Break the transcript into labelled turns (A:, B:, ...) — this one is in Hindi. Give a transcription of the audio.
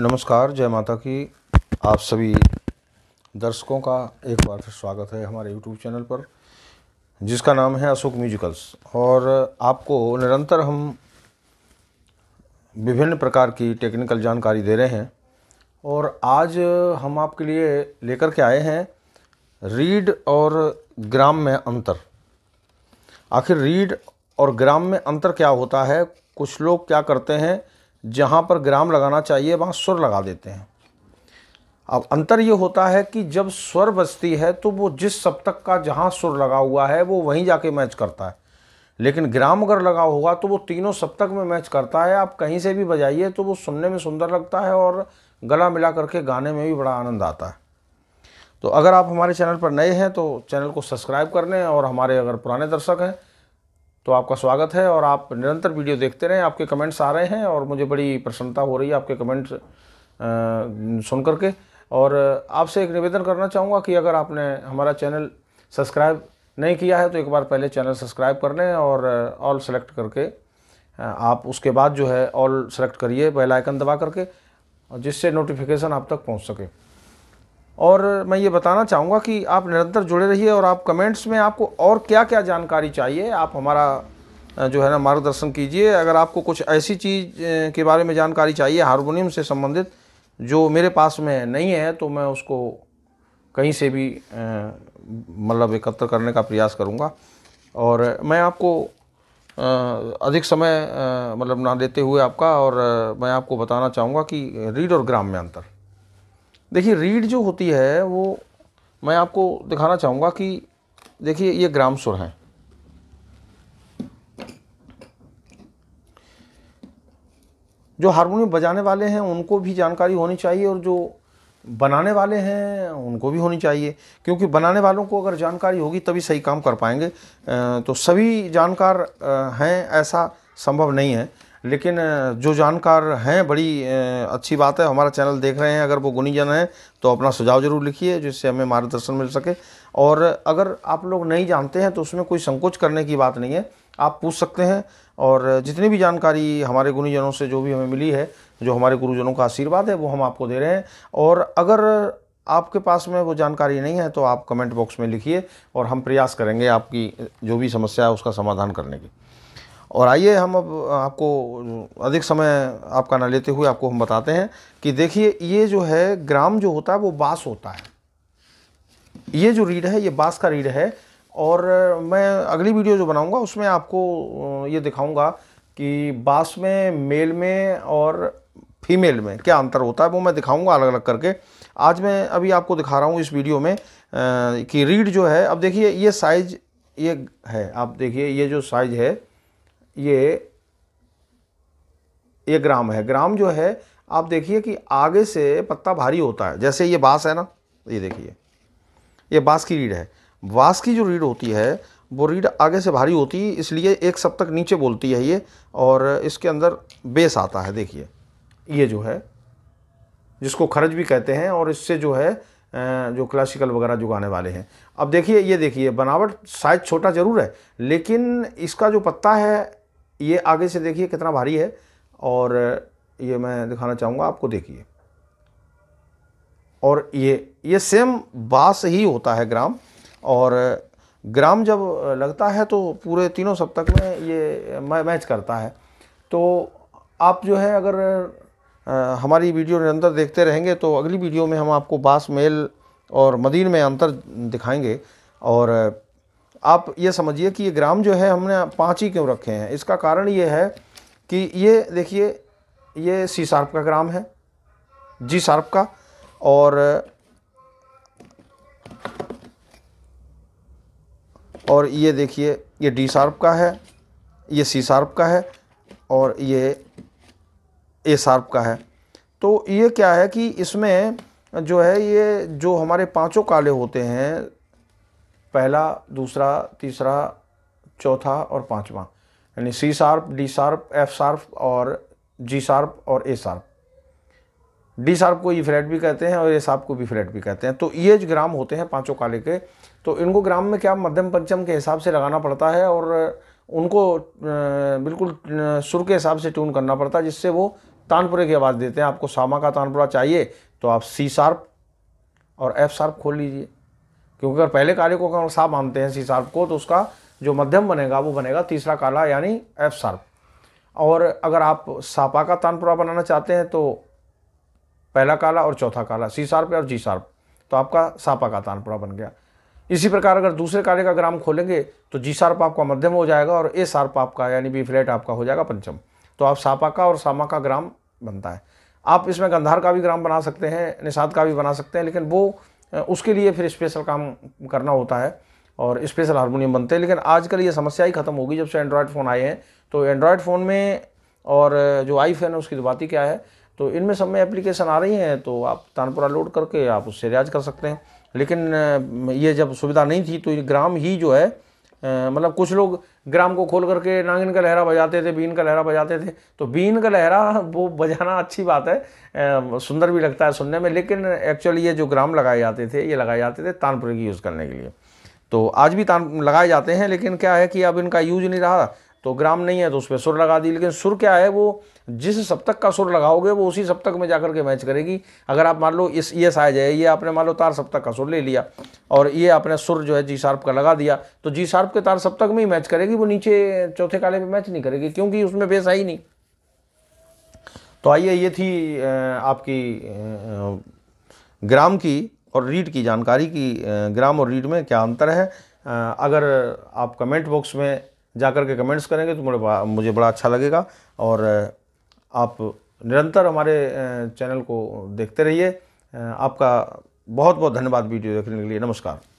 A: नमस्कार जय माता की आप सभी दर्शकों का एक बार फिर स्वागत है हमारे यूट्यूब चैनल पर जिसका नाम है अशोक म्यूजिकल्स और आपको निरंतर हम विभिन्न प्रकार की टेक्निकल जानकारी दे रहे हैं और आज हम आपके लिए लेकर के आए हैं रीड और ग्राम में अंतर आखिर रीड और ग्राम में अंतर क्या होता है कुछ लोग क्या करते हैं जहाँ पर ग्राम लगाना चाहिए वहाँ सुर लगा देते हैं अब अंतर ये होता है कि जब स्वर बजती है तो वो जिस सप्तक का जहाँ सुर लगा हुआ है वो वहीं जाके मैच करता है लेकिन ग्राम अगर लगा होगा तो वो तीनों सप्तक में मैच करता है आप कहीं से भी बजाइए तो वो सुनने में सुंदर लगता है और गला मिला करके गाने में भी बड़ा आनंद आता है तो अगर आप हमारे चैनल पर नए हैं तो चैनल को सब्सक्राइब कर लें और हमारे अगर पुराने दर्शक हैं तो आपका स्वागत है और आप निरंतर वीडियो देखते रहें आपके कमेंट्स आ रहे हैं और मुझे बड़ी प्रसन्नता हो रही है आपके कमेंट्स सुन करके और आपसे एक निवेदन करना चाहूँगा कि अगर आपने हमारा चैनल सब्सक्राइब नहीं किया है तो एक बार पहले चैनल सब्सक्राइब कर लें और ऑल सेलेक्ट करके आप उसके बाद जो है ऑल सेलेक्ट करिए बेल आइकन दबा करके जिससे नोटिफिकेशन आप तक पहुंच सके और मैं ये बताना चाहूँगा कि आप निरंतर जुड़े रहिए और आप कमेंट्स में आपको और क्या क्या जानकारी चाहिए आप हमारा जो है ना मार्गदर्शन कीजिए अगर आपको कुछ ऐसी चीज़ के बारे में जानकारी चाहिए हारमोनियम से संबंधित जो मेरे पास में नहीं है तो मैं उसको कहीं से भी मतलब एकत्र करने का प्रयास करूँगा और मैं आपको अधिक समय मतलब ना देते हुए आपका और मैं आपको बताना चाहूँगा कि रीड और ग्राम में अंतर देखिए रीड जो होती है वो मैं आपको दिखाना चाहूँगा कि देखिए ये ग्राम सुर हैं जो हारमोनियम बजाने वाले हैं उनको भी जानकारी होनी चाहिए और जो बनाने वाले हैं उनको भी होनी चाहिए क्योंकि बनाने वालों को अगर जानकारी होगी तभी सही काम कर पाएंगे तो सभी जानकार हैं ऐसा संभव नहीं है लेकिन जो जानकार हैं बड़ी अच्छी बात है हमारा चैनल देख रहे हैं अगर वो गुनीजन हैं तो अपना सुझाव जरूर लिखिए जिससे हमें मार्गदर्शन मिल सके और अगर आप लोग नहीं जानते हैं तो उसमें कोई संकोच करने की बात नहीं है आप पूछ सकते हैं और जितनी भी जानकारी हमारे गुनीजनों से जो भी हमें मिली है जो हमारे गुरुजनों का आशीर्वाद है वो हम आपको दे रहे हैं और अगर आपके पास में वो जानकारी नहीं है तो आप कमेंट बॉक्स में लिखिए और हम प्रयास करेंगे आपकी जो भी समस्या है उसका समाधान करने की और आइए हम अब आपको अधिक समय आपका ना लेते हुए आपको हम बताते हैं कि देखिए ये जो है ग्राम जो होता है वो बाँस होता है ये जो रीड है ये बाँस का रीड है और मैं अगली वीडियो जो बनाऊंगा उसमें आपको ये दिखाऊंगा कि बाँस में मेल में और फीमेल में क्या अंतर होता है वो मैं दिखाऊंगा अलग अलग करके आज मैं अभी आपको दिखा रहा हूँ इस वीडियो में कि रीड जो है अब देखिए ये साइज ये है आप देखिए ये जो साइज है ये ये ग्राम है ग्राम जो है आप देखिए कि आगे से पत्ता भारी होता है जैसे ये बाँस है ना ये देखिए ये बाँस की रीढ़ है बाँस की जो रीढ़ होती है वो रीढ़ आगे से भारी होती है इसलिए एक सब तक नीचे बोलती है ये और इसके अंदर बेस आता है देखिए ये जो है जिसको खरज भी कहते हैं और इससे जो है जो क्लासिकल वगैरह जो गाने वाले हैं अब देखिए ये देखिए बनावट साइज छोटा ज़रूर है लेकिन इसका जो पत्ता है ये आगे से देखिए कितना भारी है और ये मैं दिखाना चाहूँगा आपको देखिए और ये ये सेम बास ही होता है ग्राम और ग्राम जब लगता है तो पूरे तीनों सप्तक में ये मैच करता है तो आप जो है अगर हमारी वीडियो निरंतर देखते रहेंगे तो अगली वीडियो में हम आपको बास मेल और मदीन में अंतर दिखाएंगे और आप ये समझिए कि ये ग्राम जो है हमने पाँच ही क्यों रखे हैं इसका कारण ये है कि ये देखिए ये सी सार्प का ग्राम है जी सार्प का और और ये देखिए ये डी सार्प का है ये सी सार्प का है और ये ए सार्प का है तो ये क्या है कि इसमें जो है ये जो हमारे पांचों काले होते हैं पहला दूसरा तीसरा चौथा और पांचवा यानी C sharp D sharp F sharp और जी सार्प और ए सार्प डी सार्प को ई फ्लैट भी कहते हैं और ए सार्प को बी फ्लैट भी कहते हैं तो ये ग्राम होते हैं पांचों काले के तो इनको ग्राम में क्या मध्यम पंचम के हिसाब से लगाना पड़ता है और उनको बिल्कुल सुर के हिसाब से ट्यून करना पड़ता है जिससे वो तानपुरे की आवाज़ देते हैं आपको सामा का तानपुरा चाहिए तो आप सी सार्प और एफ शार्प खोल लीजिए क्योंकि अगर पहले काले को अगर सा मानते हैं सी सार्प को तो उसका जो मध्यम बनेगा वो बनेगा तीसरा काला यानी एफ सार्प और अगर आप सापा का तानपुरा बनाना चाहते हैं तो पहला काला और चौथा काला सी सार्प और जी सार्प तो आपका सापा का तानपुरा बन गया इसी प्रकार अगर दूसरे काले का ग्राम खोलेंगे तो जी सार्प आपका मध्यम हो जाएगा और ए सार्प आपका यानी बी फ्लैट आपका हो जाएगा पंचम तो आप सापा का और सामा का ग्राम बनता है आप इसमें गंधार का भी ग्राम बना सकते हैं निषाद का भी बना सकते हैं लेकिन वो उसके लिए फिर स्पेशल काम करना होता है और स्पेशल हारमोनियम बनते हैं लेकिन आजकल ये समस्या ही ख़त्म होगी जब से एंड्रॉयड फ़ोन आए हैं तो एंड्रॉयड फ़ोन में और जो आई फोन है उसकी तो बात ही क्या है तो इनमें सब में एप्लीकेशन आ रही हैं तो आप तानपुरा लोड करके आप उससे रियाज कर सकते हैं लेकिन ये जब सुविधा नहीं थी तो ये ग्राम ही जो है मतलब कुछ लोग ग्राम को खोल करके नागिन का लहरा बजाते थे बीन का लहरा बजाते थे तो बीन का लहरा वो बजाना अच्छी बात है सुंदर भी लगता है सुनने में लेकिन एक्चुअली ये जो ग्राम लगाए जाते थे ये लगाए जाते थे तानपुर की यूज़ करने के लिए तो आज भी तान लगाए जाते हैं लेकिन क्या है कि अब इनका यूज नहीं रहा तो ग्राम नहीं है तो उस पर सुर लगा दी लेकिन सुर क्या है वो जिस सप्तक का सुर लगाओगे वो उसी सप्तक में जाकर के मैच करेगी अगर आप मान लो इस ये साइज है ये आपने मान लो तार सप्तक का सुर ले लिया और ये आपने सुर जो है जी शार्प का लगा दिया तो जी शार्प के तार सप्तक में ही मैच करेगी वो नीचे चौथे काले में मैच नहीं करेगी क्योंकि उसमें बेस आई नहीं तो आइए ये थी आपकी ग्राम की और रीड की जानकारी कि ग्राम और रीड में क्या अंतर है अगर आप कमेंट बॉक्स में जा के कमेंट्स करेंगे तो मुझे बड़ा अच्छा लगेगा और आप निरंतर हमारे चैनल को देखते रहिए आपका बहुत बहुत धन्यवाद वीडियो देखने के लिए नमस्कार